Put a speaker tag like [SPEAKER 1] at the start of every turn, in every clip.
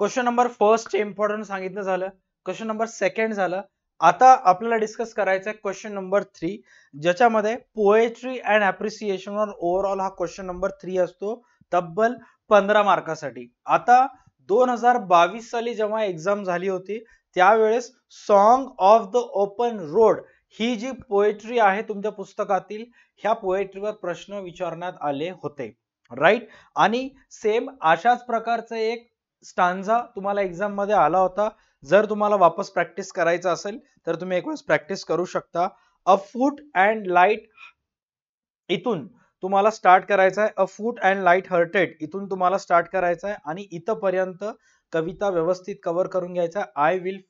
[SPEAKER 1] question number first important सांगितलं झालं question number second झालं आता आपल्याला डिस्कस करायचं आहे क्वेश्चन नंबर थ्री ज्याच्यामध्ये पोएट्री अँड ऑर ओव्हरऑल हा क्वेश्चन नंबर थ्री असतो तब्बल पंधरा मार्कासाठी आता दोन हजार बावीस साली जेव्हा एक्झाम झाली होती त्यावेळेस song of the open road ही जी पोएट्री आहे तुमच्या पुस्तकातील ह्या पोएट्रीवर प्रश्न विचारण्यात आले होते राईट आणि सेम अशाच प्रकारचं एक स्टांझा तुम्हाला एक्झाम मध्ये आला होता जर तुम्हाला वापस प्रॅक्टिस करायचा असेल तर तुम्ही एक वेळेस प्रॅक्टिस करू शकता अ फूट अँड लाईट इथून तुम्हाला स्टार्ट करायचं आहे afoot and light hearted इथून तुम्हाला स्टार्ट करायचं आहे आणि इथपर्यंत कविता व्यवस्थित कव्हर करून घ्यायचा I will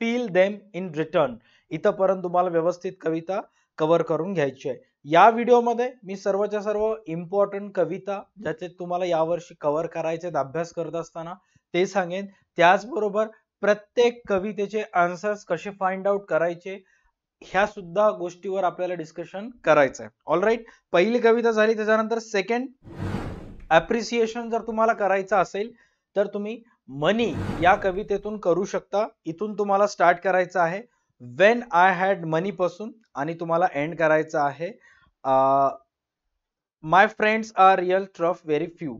[SPEAKER 1] feel them in return इथंपर्यंत तुम्हाला व्यवस्थित कविता कव्हर करून घ्यायची आहे या व्हिडिओमध्ये मी सर्वच्या सर्व इम्पॉर्टंट कविता ज्याचे तुम्हाला यावर्षी कव्हर करायचे अभ्यास करत असताना ते सांगेन त्याचबरोबर प्रत्येक कवितेचे आन्सर्स कसे फाइंड आउट करायचे ह्या सुद्धा गोष्टीवर आपल्याला डिस्कशन करायचं आहे राईट पहिली कविता झाली त्याच्यानंतर सेकंड ॲप्रिसिएशन जर तुम्हाला करायचं असेल तर तुम्ही मनी या कवितेतून करू शकता इथून तुम्हाला स्टार्ट करायचं आहे वेन आय हॅड मनी पासून आणि तुम्हाला एंड करायचं आहे my friends are real true very few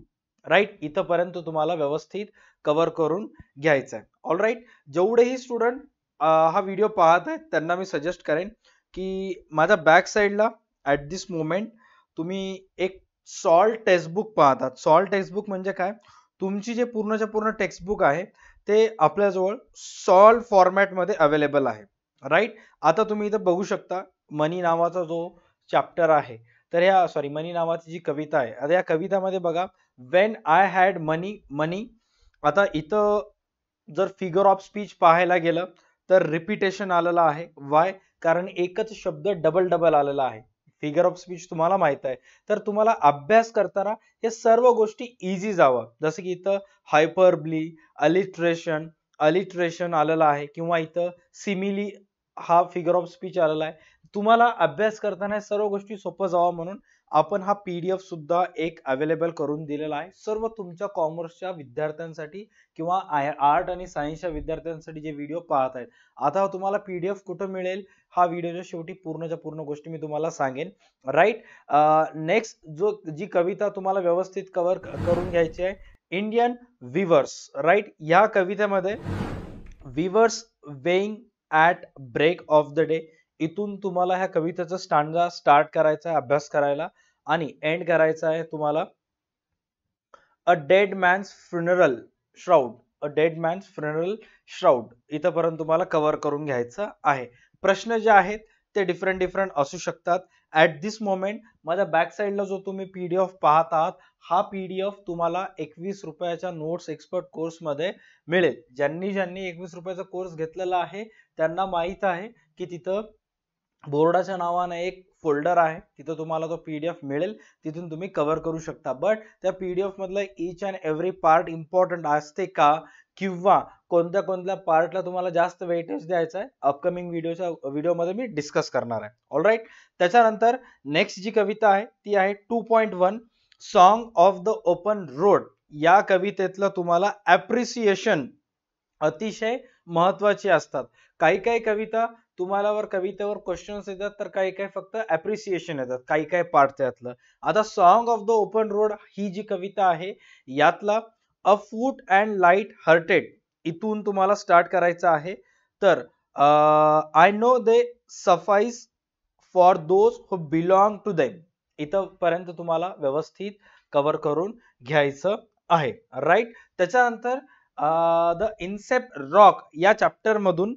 [SPEAKER 1] right इथंपर्यंत तुम्हाला व्यवस्थित कव्हर करून घ्यायचं आहे ऑल राईट जेवढेही स्टुडंट uh, हा व्हिडिओ पाहत आहेत त्यांना मी सजेस्ट करेन की माझ्या बॅक साईडला ॲट दिस मोमेंट तुम्ही एक सॉल्ट टेक्स्टबुक पाहतात सॉल्ट टेक्स्टबुक म्हणजे काय तुमची जे पूर्णच्या पूर्ण टेक्स्टबुक आहे ते आपल्याजवळ सॉल्ट फॉर्मॅटमध्ये अवेलेबल आहे राईट आता तुम्ही इथं बघू शकता मनी नावाचा जो चॅप्टर आहे तर ह्या सॉरी मनी नावाची जी कविता आहे आता या कवितामध्ये बघा when I had money money आता इथं जर फिगर ऑफ स्पीच पाहायला गेलं तर रिपीटेशन आलेलं आहे वाय कारण एकच शब्द डबल डबल आलेला आहे फिगर ऑफ स्पीच तुम्हाला माहित आहे तर तुम्हाला अभ्यास करताना हे सर्व गोष्टी इझी जावं जसं की इथं हायपरब्ली अलिट्रेशन अलिट्रेशन आलेलं आहे किंवा इथं सिमिली हा फिगर ऑफ स्पीच आलेला आहे तुम्हाला अभ्यास करताना सर्व गोष्टी सोपं जावा म्हणून आपण हा पी एफ सुद्धा एक अवेलेबल करून दिलेला आहे सर्व तुमच्या कॉमर्सच्या विद्यार्थ्यांसाठी किंवा आर्ट आणि सायन्सच्या विद्यार्थ्यांसाठी जे व्हिडिओ पाहत आहेत आता तुम्हाला पीडीएफ कुठं मिळेल हा व्हिडिओच्या शेवटी पूर्णच्या पूर्ण गोष्टी मी तुम्हाला सांगेन राईट नेक्स्ट जो जी कविता तुम्हाला व्यवस्थित कव्हर करून घ्यायची आहे इंडियन विवर्स राईट या कवितेमध्ये weavers weaving at break of the day इथून तुम्हाला ह्या कवितेचा स्टांडा स्टार्ट करायचा आहे अभ्यास करायला आणि एंड करायचा आहे तुम्हाला a dead man's funeral shroud a dead man's funeral shroud इथंपर्यंत तुम्हाला कव्हर करून घ्यायचं आहे प्रश्न जे आहेत ते डिफरंट डिफरंट असू शकतात ॲट दिस मोमेंट माझ्या बॅक साईडला जो तुम्ही पी डी एफ पाहत आहात हा पी डी एफ तुम्हाला एकवीस रुपयाच्या नोट्स एक्सपर्ट कोर्समध्ये मिळेल ज्यांनी ज्यांनी एकवीस रुपयाचा कोर्स घेतलेला आहे त्यांना माहीत आहे की तिथं बोर्डाच्या नावाने एक फोल्डर आहे तिथं तुम्हाला तो पी डी एफ मिळेल तिथून तुम्ही कव्हर करू शकता बट त्या पी डी एफमधलं each and every part important असते का किंवा कोणत्या कोणत्या पार्टला तुम्हाला जास्त वेटेज द्यायचा आहे अपकमिंग व्हिडिओच्या व्हिडिओमध्ये मी डिस्कस करणार आहे राईट त्याच्यानंतर नेक्स्ट जी कविता आहे ती आहे two point one song of the open road या कवितेतलं तुम्हाला ॲप्रिसिएशन अतिशय महत्वाची असतात काही काही कविता तुम्हाला वर कवितेवर क्वेश्चन्स येतात तर काही काही फक्त ॲप्रिसिएशन येतात काही काही पार्ट त्यातलं आता song of the open road ही जी कविता आहे यातला afoot and light hearted इथून तुम्हाला स्टार्ट करायचं आहे तर I know they suffice for those who belong to them इथंपर्यंत तुम्हाला व्यवस्थित कव्हर करून घ्यायचं आहे राईट त्याच्यानंतर द इन्सेप्ट रॉक या चॅप्टरमधून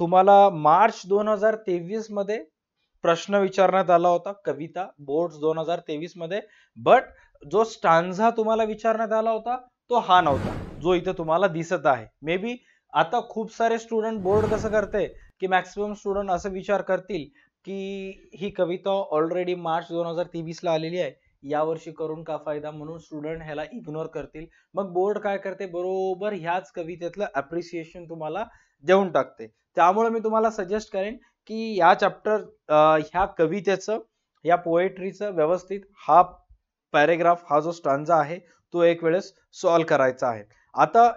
[SPEAKER 1] तुम्हाला मार्च दोन हजार तेवीस मध्ये प्रश्न विचारण्यात आला होता कविता बोर्ड दोन हजार तेवीस मध्ये बट जो स्टांझा तुम्हाला विचारण्यात आला होता तो हा नव्हता जो इथे तुम्हाला दिसत आहे मे बी आता खूप सारे स्टुडंट बोर्ड कसं करते की मॅक्सिमम स्टुडंट असं विचार करतील की ही कविता ऑलरेडी मार्च दोन हजार तेवीस ला आलेली आहे यावर्षी करून का फायदा म्हणून स्टुडंट ह्याला इग्नोर करतील मग बोर्ड काय करते बरोबर ह्याच कवितेतलं अप्रिसिएशन तुम्हाला देऊन टाकते त्यामुळे मी तुम्हाला सजेस्ट करेन की या चॅप्टर ह्या कवितेचं या पोएट्रीचं व्यवस्थित हा पॅरेग्राफ हा जो स्टांजा आहे तो एक वेळेस सॉल्व करायचा आहे आता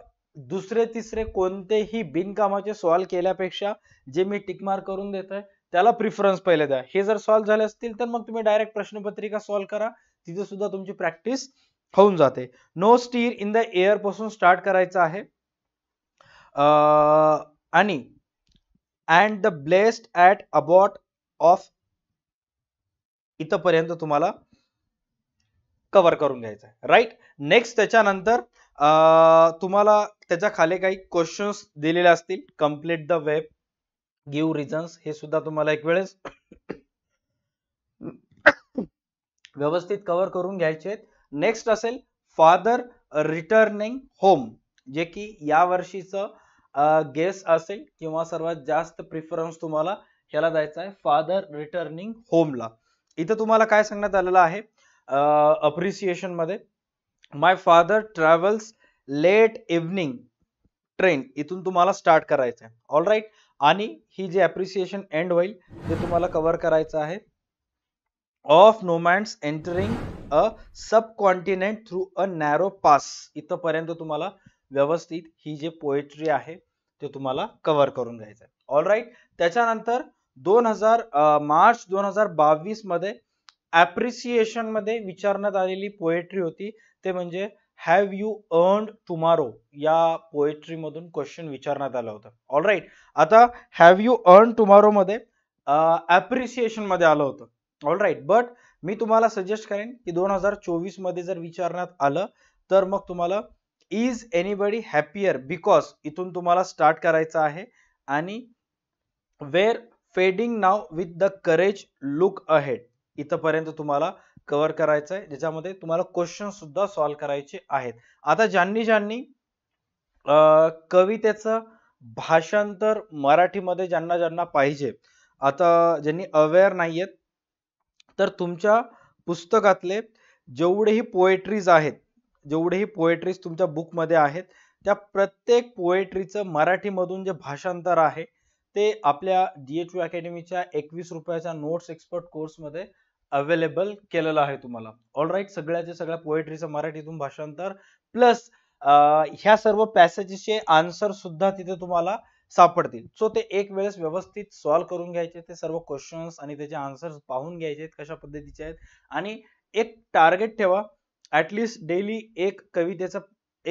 [SPEAKER 1] दुसरे तिसरे कोणतेही बिनकामाचे सॉल्व केल्यापेक्षा जे मी टिकमार करून देत आहे त्याला प्रिफरन्स पहिले द्या हे जर सॉल्व्ह झाले असतील तर मग तुम्ही डायरेक्ट प्रश्नपत्रिका सॉल्व्ह करा तिथे सुद्धा तुमची प्रॅक्टिस होऊन जाते no stir in the air पासून स्टार्ट करायचं आहे आणि and the blessed at abbot of पर्यंत तुम्हाला कव्हर करून घ्यायचं आहे राईट नेक्स्ट त्याच्यानंतर तुम्हाला त्याच्या खाली काही क्वेश्चन्स दिलेले असतील complete the web give reasons हे सुद्धा तुम्हाला एक वेळेस व्यवस्थित कव्हर करून घ्यायचे नेक्स्ट असेल फादर रिटर्निंग होम जे की या यावर्षीचं गेस असेल किंवा सर्वात जास्त प्रिफरन्स तुम्हाला ह्याला द्यायचा आहे फादर रिटर्निंग होमला इथं तुम्हाला काय सांगण्यात आलेलं आहे अप्रिसिएशन मध्ये my father travels late evening train इथून तुम्हाला स्टार्ट करायचं आहे ऑल राईट आणि ही जी अप्रिसिएशन एंड होईल ते तुम्हाला कव्हर करायचं आहे of nomads entering a subcontinent through a narrow pass पर्यंत तुम्हाला व्यवस्थित ही जे पोएट्री आहे ते तुम्हाला कव्हर करून घ्यायचं आहे ऑल राईट त्याच्यानंतर दोन हजार मार्च दोन हजार बावीस मध्ये ॲप्रिसिएशन मध्ये विचारण्यात आलेली पोएट्री होती ते म्हणजे हॅव यू अर्न टुमारो या मधून क्वेश्चन विचारण्यात आला होता ऑल राईट आता हॅव यू अर्न टुमारो मध्ये ॲप्रिसिएशन मध्ये आलं होतं ऑल राईट बट मी तुम्हाला सजेस्ट करेन की दोन हजार चोवीस मध्ये जर विचारण्यात आलं तर मग तुम्हाला इज एनिबडी हॅपियर बिकॉज इथून तुम्हाला स्टार्ट करायचं आहे आणि where fading now with the courage look ahead इथंपर्यंत तुम्हाला कव्हर करायचं आहे ज्याच्यामध्ये तुम्हाला क्वेश्चन सुद्धा सॉल्व्ह करायचे आहेत आता ज्यांनी ज्यांनी कवितेचं भाषांतर मराठीमध्ये ज्यांना ज्यांना पाहिजे आता ज्यांनी अवेअर नाही आहेत तर तुमच्या पुस्तकातले जेवढेही पोएट्रीज आहेत जेवढेही पोएट्रीज तुमच्या बुकमध्ये आहेत त्या प्रत्येक पोएट्रीचं मराठीमधून जे भाषांतर आहे ते आपल्या डी एच यू अकॅडमीच्या एकवीस रुपयाच्या नोट्स एक्सपर्ट कोर्समध्ये अवेलेबल केलेलं आहे तुम्हाला ऑल राईट सगळ्याचे सगळ्या पोएट्रीचं मराठीतून भाषांतर प्लस ह्या सर्व पॅसेजेसचे आन्सर सुद्धा तिथे तुम्हाला सापडतील सो ते एक वेळेस व्यवस्थित सॉल्व्ह करून घ्यायचे ते सर्व क्वेश्चन्स आणि त्याचे आन्सर्स पाहून घ्यायचे कशा पद्धतीचे आहेत आणि एक टार्गेट ठेवा ॲटलिस्ट डेली एक कवितेचा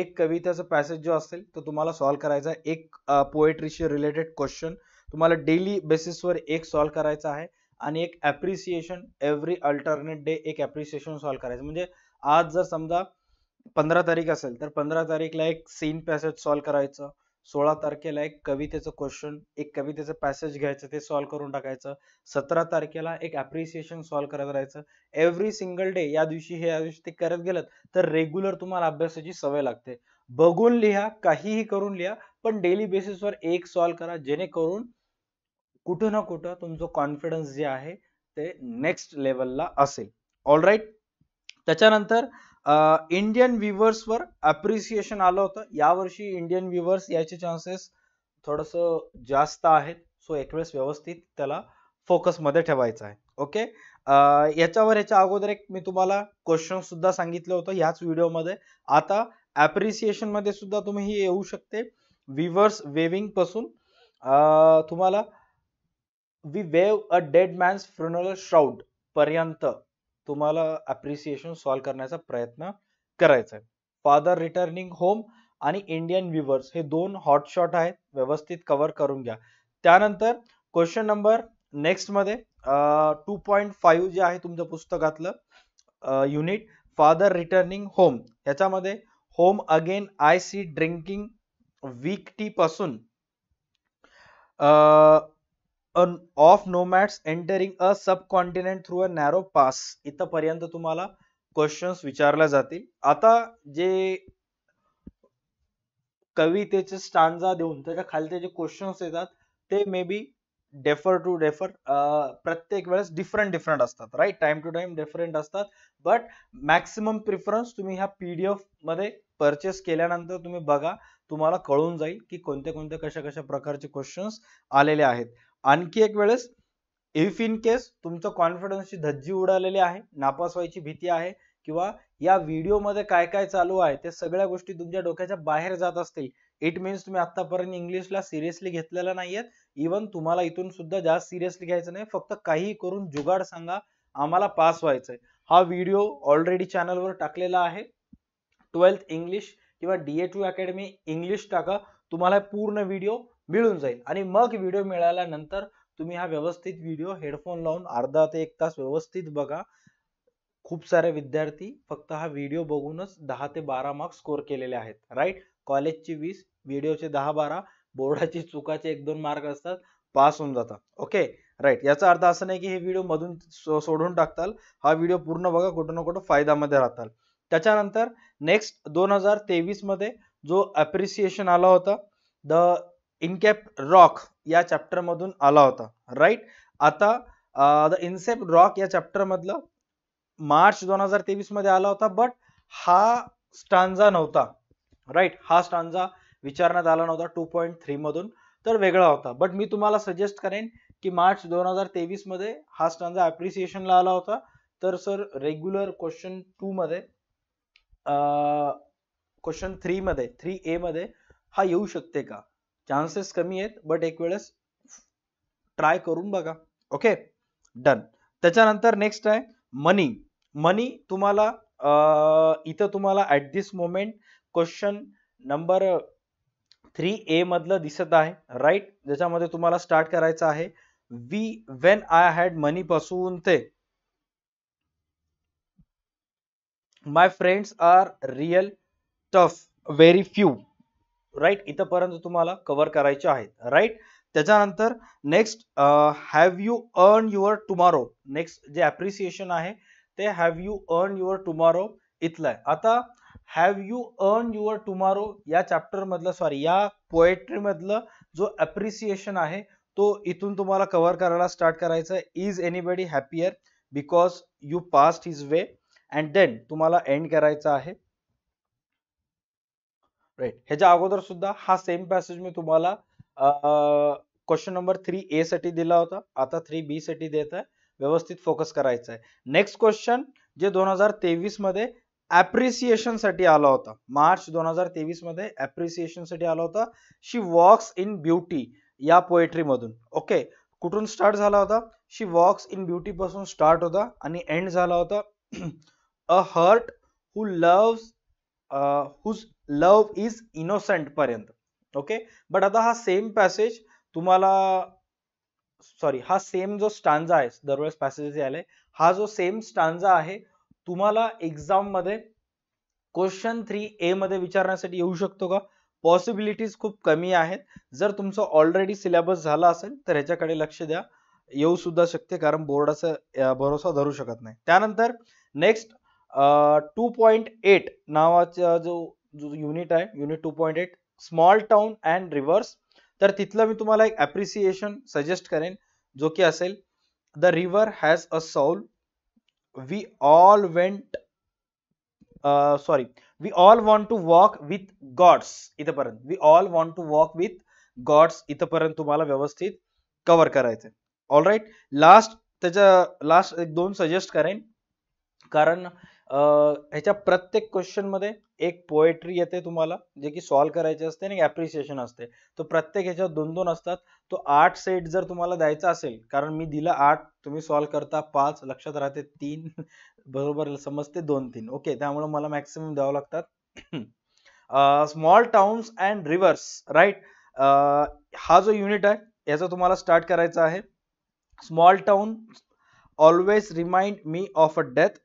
[SPEAKER 1] एक कवितेचा पॅसेज जो असेल तो तुम्हाला सॉल्व्ह करायचा आहे एक पोएट्रीशी रिलेटेड क्वेश्चन तुम्हाला डेली बेसिसवर एक सॉल्व्ह करायचा आहे आणि एक ॲप्रिसिएशन एव्हरी अल्टरनेट डे एक ॲप्रिसिएशन सॉल्व्ह करायचं म्हणजे आज जर समजा पंधरा तारीख असेल तर पंधरा तारीखला एक सीन पॅसेज सॉल्व्ह करायचं सोळा तारखेला एक कवितेचं क्वेश्चन एक कवितेचं पॅसेज घ्यायचं ते सॉल्व्ह करून टाकायचं सतरा तारखेला एक ॲप्रिसिएशन सॉल्व्ह करत राहायचं एव्हरी सिंगल डे या दिवशी हे या दिवशी ते करत गेलं तर रेग्युलर तुम्हाला अभ्यासाची सवय लागते बघून लिहा काहीही करून लिहा पण डेली बेसिसवर एक सॉल्व्ह करा जेणेकरून कुठं ना कुठं तुमचं कॉन्फिडन्स जे आहे ते नेक्स्ट लेवलला असेल ऑल राईट त्याच्यानंतर इंडियन वर अप्रिसिएशन आलं होतं यावर्षी इंडियन व्ह्युवर्स याचे चान्सेस थोडस जास्त आहेत सो एक वेळेस व्यवस्थित त्याला फोकसमध्ये ठेवायचं आहे ओके याच्यावर याच्या अगोदर एक मी तुम्हाला क्वेश्चन सुद्धा सांगितलं होतं ह्याच व्हिडिओमध्ये आता मध्ये सुद्धा तुम्ही येऊ शकते व्हिवर्स वेविंग पासून तुम्हाला we weave a dead man's funeral shroud पर्यंत तुम्हाला अप्रिसिएशन सॉल्व्ह करण्याचा प्रयत्न करायचा आहे फादर रिटर्निंग होम आणि इंडियन व्हिवर्स हे दोन हॉटशॉट आहेत व्यवस्थित कव्हर करून घ्या त्यानंतर क्वेश्चन नंबर नेक्स्टमध्ये टू पॉईंट फाईव्ह जे आहे तुमचं पुस्तकातलं युनिट फादर रिटर्निंग होम ह्याच्यामध्ये home again I see drinking weak tea पासून of nomads entering a subcontinent through a narrow pass पर्यंत तुम्हाला क्वेश्चन्स विचारले जातील आता जे कवितेचे स्टांजा देऊन त्याच्या खालचे जे क्वेश्चन्स येतात ते may be differ to differ प्रत्येक वेळेस डिफरंट डिफरंट असतात right time to time different असतात बट मॅक्सिमम प्रिफरन्स तुम्ही ह्या पीडीएफ मध्ये परचेस केल्यानंतर तुम्ही बघा तुम्हाला कळून जाईल की कोणत्या कोणत्या कशा कशा प्रकारचे क्वेश्चन्स आलेले आहेत आणखी एक वेळेस इफ इन केस तुमचं कॉन्फिडन्सची धज्जी उडालेली आहे नापास व्हायची भीती आहे किंवा या व्हिडिओमध्ये काय काय चालू आहे ते सगळ्या गोष्टी तुमच्या डोक्याच्या बाहेर जात असतील इट मीन्स तुम्ही आतापर्यंत इंग्लिशला सिरियसली घेतलेला नाहीयेत इवन तुम्हाला इथून सुद्धा जास्त सिरियसली घ्यायचं नाही फक्त काही करून जुगाड सांगा आम्हाला पास व्हायचंय हा व्हिडिओ ऑलरेडी चॅनलवर टाकलेला आहे ट्वेल्थ इंग्लिश किंवा the A two Academy English टाका तुम्हाला पूर्ण व्हिडिओ मिळून जाईल आणि मग व्हिडिओ मिळाल्यानंतर तुम्ही हा व्यवस्थित व्हिडिओ हेडफोन लावून अर्धा ते एक तास व्यवस्थित बघा खूप सारे विद्यार्थी फक्त हा व्हिडिओ बघूनच दहा ते बारा मार्क्स स्कोर केलेले आहेत राईट कॉलेजची वीस व्हिडिओचे दहा बारा बोर्डाची चुकाचे एक दोन मार्क असतात पास होऊन जातात ओके राईट याचा अर्थ असं नाही की हे व्हिडिओ मधून सोडून टाकताल हा व्हिडिओ पूर्ण बघा कुठं ना कुठं फायद्यामध्ये राहताल त्याच्यानंतर नेक्स्ट दोन हजार तेवीस मध्ये जो अप्रिसिएशन आला होता द इनकॅप रॉक या चॅप्टरमधून आला होता राईट आता द इनसेप रॉक या चॅप्टरमधलं मार्च दोन हजार तेवीसमध्ये आला होता बट हा स्टांजा नव्हता राईट हा स्टांजा विचारण्यात आला नव्हता टू पॉईंट थ्रीमधून तर वेगळा होता बट मी तुम्हाला सजेस्ट करेन की मार्च दोन हजार तेवीसमध्ये हा स्टांजा ॲप्रिसिएशनला आला होता तर सर रेग्युलर क्वेश्चन टूमध्ये क्वेश्चन थ्रीमध्ये थ्री एमध्ये हा येऊ शकते का चान्सेस कमी आहेत बट एक वेळेस ट्राय करून बघा ओके डन त्याच्यानंतर नेक्स्ट आहे मनी मनी तुम्हाला इथं तुम्हाला at this moment question number three A मधलं दिसत आहे राईट ज्याच्यामध्ये तुम्हाला स्टार्ट करायचं आहे we when I had money पासून ते my friends are real tough very few right इथंपर्यंत तुम्हाला कव्हर करायचे आहेत राईट त्याच्यानंतर next have you earn your tomorrow next जे अप्रिसिएशन आहे ते have you earn your tomorrow इथलं आहे आता have you earn your tomorrow या मधलं सॉरी या पोएट्रीमधलं जो अप्रिसिएशन आहे तो इथून तुम्हाला कव्हर करायला स्टार्ट करायचं आहे is anybody happier because you passed his way and then तुम्हाला एंड करायचं आहे राईट ह्याच्या अगोदर सुद्धा हा सेम पॅसेज मी तुम्हाला क्वेश्चन नंबर थ्री ए साठी दिला होता आता थ्री बी साठी देत आहे व्यवस्थित फोकस करायचं आहे नेक्स्ट क्वेश्चन जे दोन हजार तेवीस मध्ये अप्रिसिएशन साठी आला होता मार्च दोन हजार तेवीस मध्ये अप्रिसिएशन साठी आला होता शी वॉक्स इन ब्युटी या पोएट्री मधून ओके कुठून स्टार्ट झाला होता शी वॉक्स इन ब्युटी पासून स्टार्ट होता आणि एंड झाला होता a heart who loves whose love is innocent पर्यंत ओके बट आता हा सेम पॅसेज तुम्हाला सॉरी हा सेम जो स्टांजा आहे दरवेळेस पॅसेजेस आले हा जो सेम स्टांजा आहे तुम्हाला एक्झाम मध्ये क्वेश्चन थ्री ए मध्ये विचारण्यासाठी येऊ शकतो का पॉसिबिलिटीज खूप कमी आहेत जर तुमचं ऑलरेडी सिलेबस झाला असेल तर ह्याच्याकडे लक्ष द्या येऊ सुद्धा शकते कारण बोर्डाचा भरोसा धरू शकत नाही त्यानंतर नेक्स्ट टू पॉइंट एट नावाचा जो जो युनिट आहे unit two point eight small town and rivers तर तिथलं मी तुम्हाला एक अप्रिसिएशन सजेस्ट करेन जो की असेल the river has a soul we all went sorry we all want to walk with gods इथंपर्यंत we all want to walk with gods इथंपर्यंत तुम्हाला व्यवस्थित कव्हर करायचं ऑल राईट लास्ट त्याच्या लास्ट एक दोन सजेस्ट करेन कारण ह्याच्या प्रत्येक क्वेश्चन मध्ये एक पोएट्री येते तुम्हाला जे की सॉल्व करायचे असते आणि ॲप्रिसिएशन असते तो प्रत्येक ह्याच्यात दोन दोन असतात तो आठ सेट जर तुम्हाला द्यायचा असेल कारण मी दिला आठ तुम्ही सॉल्व करता पाच लक्षात राहते तीन बरोबर समजते दोन तीन ओके त्यामुळे मला मॅक्सिमम द्यावं लागतात small towns and rivers right हा जो युनिट आहे याचा तुम्हाला स्टार्ट करायचा आहे small town always remind me of a death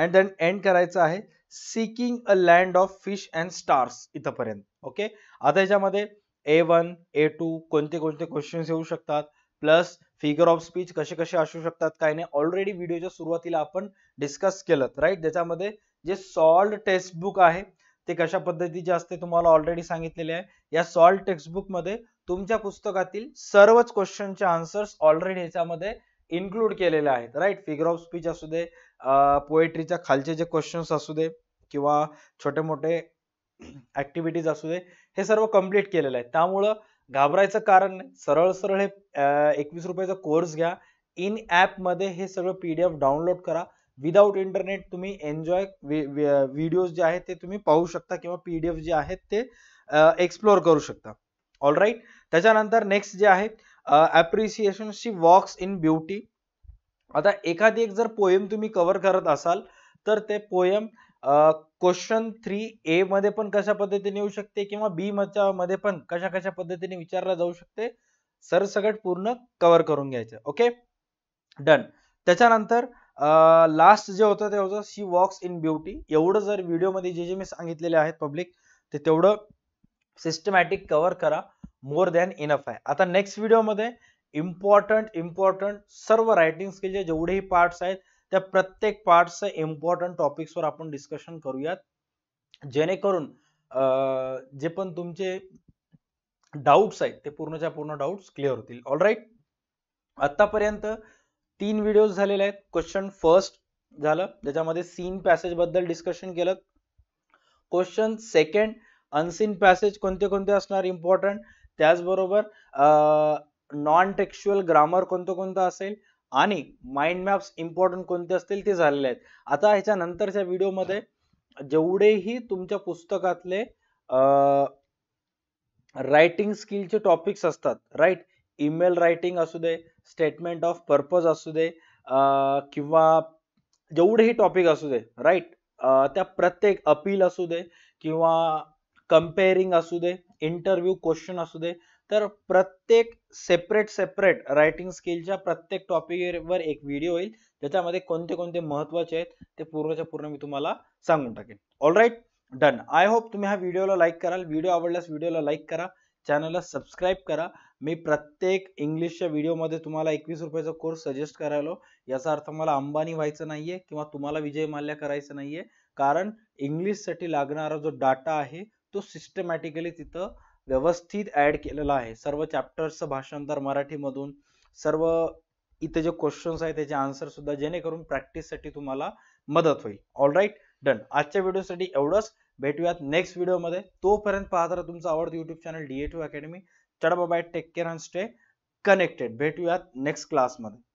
[SPEAKER 1] and then end करायचं आहे seeking a land of fish and stars इथंपर्यंत ओके आता याच्यामध्ये ए वन ए टू कोणते कोणते क्वेश्चन्स येऊ शकतात प्लस फिगर ऑफ स्पीच कसे कसे असू शकतात काय नाही ऑलरेडी व्हिडिओच्या सुरुवातीला आपण डिस्कस केलं राईट ज्याच्यामध्ये जे सॉल्ड टेक्स्टबुक आहे ते कशा पद्धतीचे असते तुम्हाला ऑलरेडी सांगितलेले आहे या सॉल्ड बुक मध्ये तुमच्या पुस्तकातील सर्वच क्वेश्चनचे आन्सर्स ऑलरेडी याच्यामध्ये इन्क्लूड केलेले आहेत राईट फिगर ऑफ स्पीच असू दे पोएट्रीच्या खालचे जे क्वेश्चन्स असू दे किंवा छोटे मोठे ॲक्टिव्हिटीज असू दे हे सर्व कम्प्लीट केलेलं आहे त्यामुळं घाबरायचं कारण नाही सरळ सरळ हे एकवीस रुपयाचा कोर्स घ्या इन ॲपमध्ये हे सगळं पी डी एफ डाउनलोड करा विदाउट इंटरनेट तुम्ही एन्जॉय व्हिडिओज जे आहेत ते तुम्ही पाहू शकता किंवा पी डी एफ जे आहेत ते एक्सप्लोअर करू शकता ऑल राईट त्याच्यानंतर नेक्स्ट जे आहे appreciation she walks in beauty आता एखादी एक जर पोएम तुम्ही कव्हर करत असाल तर ते पोएम क्वेश्चन थ्री ए मध्ये पण कशा पद्धतीने येऊ शकते किंवा बी मध्ये पण कशा कशा पद्धतीने विचारला जाऊ शकते सरसगट पूर्ण कव्हर करून घ्यायचं ओके डन त्याच्यानंतर लास्ट जे होतं ते होतं शी वॉक्स इन ब्युटी एवढं जर व्हिडिओमध्ये जे जे मी सांगितलेले आहेत पब्लिक ते तेवढं सिस्टमॅटिक कव्हर करा मोर दॅन इनफ आहे आता नेक्स्ट व्हिडिओमध्ये इम्पॉर्टंट इम्पॉर्टंट सर्व रायटिंग स्किलचे जेवढेही पार्ट्स आहेत त्या प्रत्येक पार्टचं इम्पॉर्टंट टॉपिक्सवर आपण डिस्कशन करूयात जेणेकरून जे पण तुमचे डाऊट्स आहेत ते पूर्णच्या पूर्ण डाउट्स क्लिअर होतील ऑलराईट आतापर्यंत तीन व्हिडिओज झालेले आहेत क्वेश्चन फर्स्ट झालं ज्याच्यामध्ये सीन पॅसेज बद्दल डिस्कशन केलं क्वेश्चन सेकंड अनसीन पॅसेज कोणते कोणते असणार इम्पॉर्टंट त्याचबरोबर नॉन टेक्स्च्युअल ग्रामर कोणतं कोणतं असेल आणि माइंड मॅप्स इम्पॉर्टंट कोणते असतील ते झालेले आहेत आता ह्याच्या नंतरच्या व्हिडिओमध्ये जेवढेही तुमच्या पुस्तकातले रायटिंग स्किलचे टॉपिक्स असतात राईट ईमेल रायटिंग असू दे स्टेटमेंट ऑफ पर्पज असू दे किंवा जेवढेही टॉपिक असू दे राईट त्या प्रत्येक अपील असू दे किंवा कम्पेअरिंग असू दे इंटरव्ह्यू क्वेश्चन असू दे तर प्रत्येक सेपरेट सेपरेट रायटिंग स्किलच्या प्रत्येक टॉपिकवर एक व्हिडिओ होईल ज्याच्यामध्ये कोणते कोणते महत्वाचे आहेत ते पूर्णच्या पूर्ण मी तुम्हाला सांगून टाकेन ऑलराईट डन आय होप तुम्ही हा व्हिडिओला लाईक कराल व्हिडिओ आवडल्यास व्हिडिओला लाईक करा चॅनलला सबस्क्राईब करा मी प्रत्येक इंग्लिशच्या व्हिडिओमध्ये तुम्हाला एकवीस रुपयाचा कोर्स सजेस्ट करायलो याचा अर्थ मला अंबानी व्हायचं नाहीये किंवा तुम्हाला विजय माल्या करायचं नाहीये कारण इंग्लिशसाठी लागणारा जो डाटा आहे तो सिस्टमॅटिकली तिथं व्यवस्थित ऍड केलेला आहे सर्व चॅप्टर्सचं भाषांतर मराठीमधून सर्व इथे जे क्वेश्चन्स आहेत त्याचे आन्सर सुद्धा जेणेकरून प्रॅक्टिससाठी तुम्हाला मदत होईल ऑल डन आजच्या व्हिडिओसाठी एवढंच भेटूयात नेक्स्ट व्हिडिओमध्ये तोपर्यंत पाहत राहा तुमचं आवडतं YouTube channel A two Academy चढा bye take care and stay connected भेटूयात नेक्स्ट क्लासमध्ये